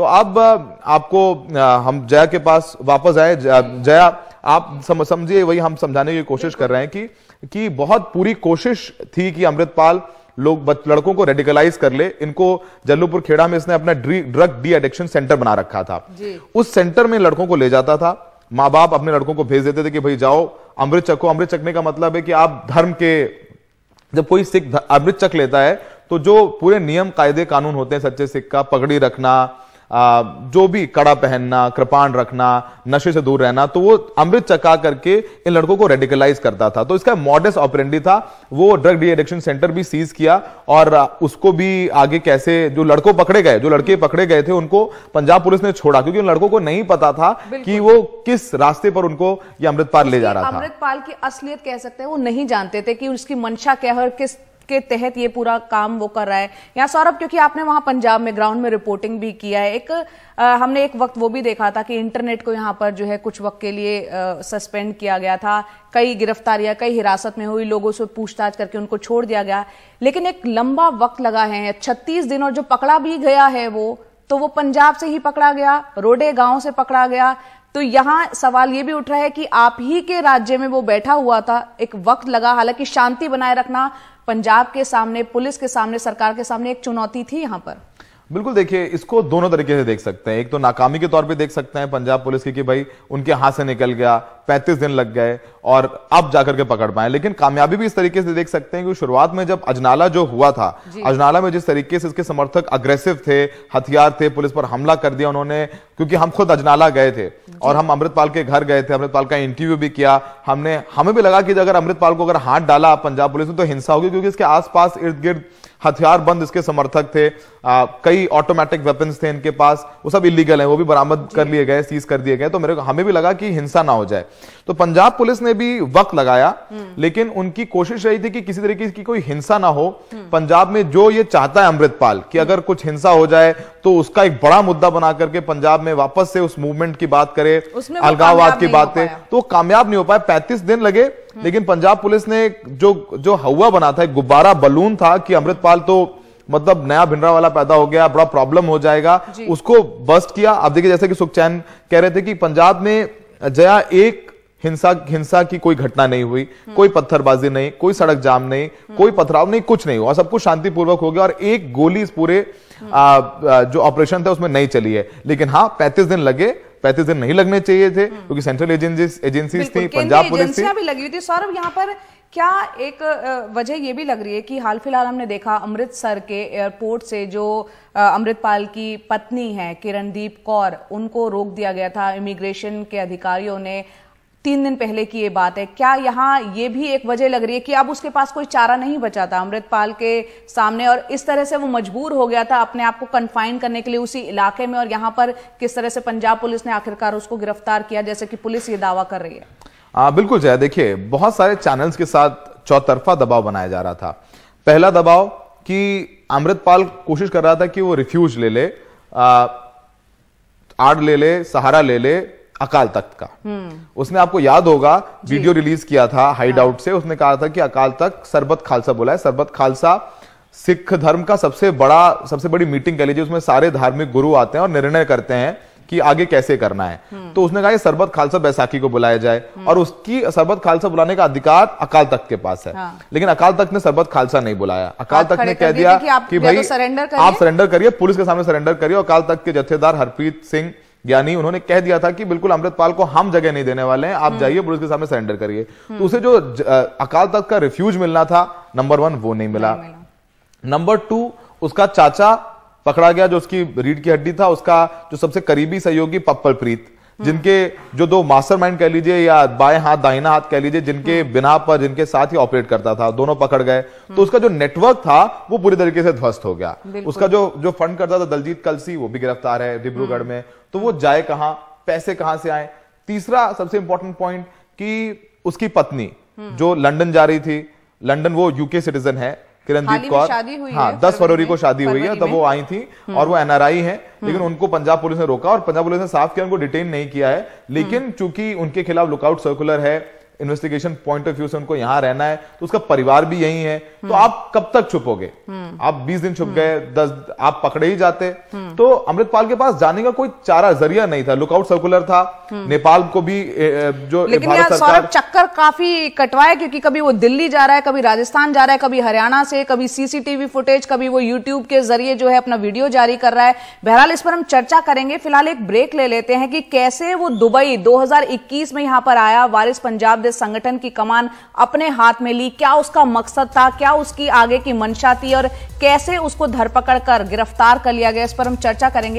तो अब आपको हम जया के पास वापस आए जया आप समझिए वही हम समझाने की कोशिश कर रहे हैं कि कि बहुत पूरी कोशिश थी कि अमृतपाल लोग लड़कों को रेडिकलाइज कर ले इनको जल्लूपुर खेड़ा में इसने अपना ड्रग डी एडिक्शन सेंटर बना रखा था उस सेंटर में लड़कों को ले जाता था माँ बाप अपने लड़कों को भेज देते थे कि भाई जाओ अमृत चको अमृत चकने का मतलब है कि आप धर्म के जब कोई सिख अमृत चक लेता है तो जो पूरे नियम कायदे कानून होते हैं सच्चे सिख का पगड़ी रखना जो भी कड़ा पहनना कृपाण रखना नशे से दूर रहना तो वो अमृत चका करके इन लड़कों को रेडिकलाइज करता था तो इसका मॉडर्स ऑपरेंडी था वो ड्रग डिएडिक्शन सेंटर भी सीज किया और उसको भी आगे कैसे जो लड़कों पकड़े गए जो लड़के पकड़े गए थे उनको पंजाब पुलिस ने छोड़ा क्योंकि उन लड़कों को नहीं पता था कि वो किस रास्ते पर उनको ये अमृतपाल ले जा रहा था अमृतपाल की असलियत कह सकते हैं वो नहीं जानते थे कि उसकी मंशा क्या है और किस के तहत ये पूरा काम वो कर रहा है या सौरभ क्योंकि आपने वहां पंजाब में ग्राउंड में रिपोर्टिंग भी किया है एक आ, हमने एक वक्त वो भी देखा था कि इंटरनेट को यहाँ पर जो है कुछ वक्त के लिए सस्पेंड किया गया था कई गिरफ्तारियां कई हिरासत में हुई लोगों से पूछताछ करके उनको छोड़ दिया गया लेकिन एक लंबा वक्त लगा है छत्तीस दिन और जो पकड़ा भी गया है वो तो वो पंजाब से ही पकड़ा गया रोडे गांव से पकड़ा गया तो यहां सवाल यह भी उठ रहा है कि आप ही के राज्य में वो बैठा हुआ था एक वक्त लगा हालांकि शांति बनाए रखना पंजाब के सामने पुलिस के सामने सरकार के सामने एक चुनौती थी यहां पर बिल्कुल देखिए इसको दोनों तरीके से देख सकते हैं एक तो नाकामी के तौर पे देख सकते हैं पंजाब पुलिस की कि भाई उनके हाथ से निकल गया पैंतीस दिन लग गए और अब जाकर के पकड़ पाए लेकिन कामयाबी भी इस तरीके से देख सकते हैं कि शुरुआत में जब अजनाला जो हुआ था अजनाला में जिस तरीके से इसके समर्थक अग्रेसिव थे हथियार थे पुलिस पर हमला कर दिया उन्होंने क्योंकि हम खुद अजनाला गए थे और हम अमृतपाल के घर गए थे अमृतपाल का इंटरव्यू भी किया हमने हमें भी लगा कि अगर अमृतपाल को अगर हाथ डाला पंजाब पुलिस ने तो हिंसा होगी क्योंकि इसके आसपास इर्द गिर्द हथियार बंद इसके समर्थक थे आ, कई ऑटोमेटिक वेपन्स थे इनके पास वो सब इलीगल है वो भी बरामद कर लिए गए सीज कर दिए गए तो मेरे को हमें भी लगा कि हिंसा ना हो जाए तो पंजाब पुलिस ने भी वक्त लगाया लेकिन उनकी कोशिश रही थी कि किसी तरीके की कोई हिंसा ना हो पंजाब में जो ये चाहता है अमृतपाल कि अगर कुछ हिंसा हो जाए तो उसका एक बड़ा मुद्दा बना करके पंजाब में वापस से उस मूवमेंट की बात करे अलगाववाद की बातें तो कामयाब नहीं हो पाए पैंतीस दिन लगे लेकिन पंजाब पुलिस ने जो जो हवा बना था गुब्बारा बलून था कि अमृतपाल तो मतलब नया भिंडरा वाला पैदा हो गया बड़ा प्रॉब्लम हो जाएगा उसको बस्ट किया आप देखिए जैसे कि सुखचैन कह रहे थे कि पंजाब में जया एक हिंसा हिंसा की कोई घटना नहीं हुई कोई पत्थरबाजी नहीं कोई सड़क जाम नहीं कोई पथराव नहीं कुछ नहीं हुआ सब कुछ शांतिपूर्वक हो गया और एक गोली इस पूरे आ, जो ऑपरेशन था उसमें नहीं चली है लेकिन हाँ पैंतीस दिन लगे पैंतीस दिन नहीं लगने चाहिए थे हम्म। क्योंकि सेंट्रल एजेंसी थी पंजाब पुलिस भी लगी हुई थी सौरभ यहाँ पर क्या एक वजह यह भी लग रही है कि हाल फिलहाल हमने देखा अमृतसर के एयरपोर्ट से जो अमृतपाल की पत्नी है किरणदीप कौर उनको रोक दिया गया था इमिग्रेशन के अधिकारियों ने तीन दिन पहले की ये बात है क्या यहाँ ये भी एक वजह लग रही है कि अब उसके पास कोई चारा नहीं बचा था अमृतपाल के सामने और इस तरह से वो मजबूर हो गया था अपने आप को कन्फाइन करने के लिए उसी इलाके में और यहाँ पर किस तरह से पंजाब पुलिस ने आखिरकार उसको गिरफ्तार किया जैसे कि पुलिस ये दावा कर रही है आ, बिल्कुल जय देखिए बहुत सारे चैनल्स के साथ चौतरफा दबाव बनाया जा रहा था पहला दबाव कि अमृतपाल कोशिश कर रहा था कि वो रिफ्यूज ले ले आड़ ले ले सहारा ले ले अकाल तख्त का हम्म। उसने आपको याद होगा वीडियो रिलीज किया था हाइड आउट हाँ। से उसने कहा था कि अकाल तख्त सरबत खालसा बोला है सरबत खालसा सिख धर्म का सबसे बड़ा सबसे बड़ी मीटिंग कह लीजिए उसमें सारे धार्मिक गुरु आते हैं और निर्णय करते हैं कि आगे कैसे करना है हम्म। तो उसने कहा सरबत खालसा बैसाखी को बुलाया जाए हम्म। और उसकी सरबत खालसा बुलाने का अधिकार अकाल तख्त के पास है हाँ। लेकिन अकाल तख्त ने सरबत खालसा नहीं बुलाया अकाल तख्त ने कह दिया कि, तो भाई आप सरेंडर करिए पुलिस के सामने सरेंडर करिए अकाल तख्त के जथेदार हरप्रीत सिंह यानी उन्होंने कह दिया था कि बिल्कुल अमृतपाल को हम जगह नहीं देने वाले हैं आप हम्म। जाइए पुलिस के सामने सरेंडर करिए हम्म। तो उसे जो अकाल तख्त का रिफ्यूज मिलना था नंबर वन वो नहीं मिला नंबर टू उसका चाचा पकड़ा गया जो उसकी रीढ़ की हड्डी था उसका जो सबसे करीबी सहयोगी पप्पल प्रीत जिनके जो दो मास्टरमाइंड कह लीजिए या बाएं हाथ दाहिना हाथ कह लीजिए जिनके हम्म। बिना पर जिनके साथ ही ऑपरेट करता था दोनों पकड़ गए तो हम्म। उसका जो नेटवर्क था वो पूरी तरीके से ध्वस्त हो गया उसका जो जो फंड करता था दलजीत कलसी वो भी गिरफ्तार है डिब्रूगढ़ हम्म। में तो वो जाए कहां पैसे कहां से आए तीसरा सबसे इंपॉर्टेंट पॉइंट कि उसकी पत्नी जो लंडन जा रही थी लंडन वो यूके सिटीजन है किरणदीप कौर हाँ दस फरवरी को शादी हुई है तब वो आई थी हम्म। और वो एनआरआई है हम्म। लेकिन उनको पंजाब पुलिस ने रोका और पंजाब पुलिस ने साफ किया उनको डिटेन नहीं किया है लेकिन हम्म। चूंकि उनके खिलाफ लुकआउट सर्कुलर है इन्वेस्टिगेशन पॉइंट ऑफ व्यू से उनको यहां रहना है तो उसका परिवार भी यही है तो आप कब तक छुपोगे आप 20 दिन छुप गए 10 आप पकड़े ही जाते तो अमृतपाल के पास जाने का कोई चारा जरिया नहीं था लुकआउट सर्कुलर था नेपाल को भी जो लेकिन चक्कर काफी कटवाए क्योंकि कभी वो दिल्ली जा रहा है कभी राजस्थान जा रहा है कभी हरियाणा से कभी सीसीटीवी फुटेज कभी वो यूट्यूब के जरिए जो है अपना वीडियो जारी कर रहा है बहरहाल इस पर हम चर्चा करेंगे फिलहाल एक ब्रेक ले लेते हैं कि कैसे वो दुबई 2021 में यहां पर आया वारिस पंजाब कांग्रेस संगठन की कमान अपने हाथ में ली क्या उसका मकसद था क्या उसकी आगे की मंशा थी और कैसे उसको धरपकड़ कर गिरफ्तार कर लिया गया इस पर हम चर्चा करेंगे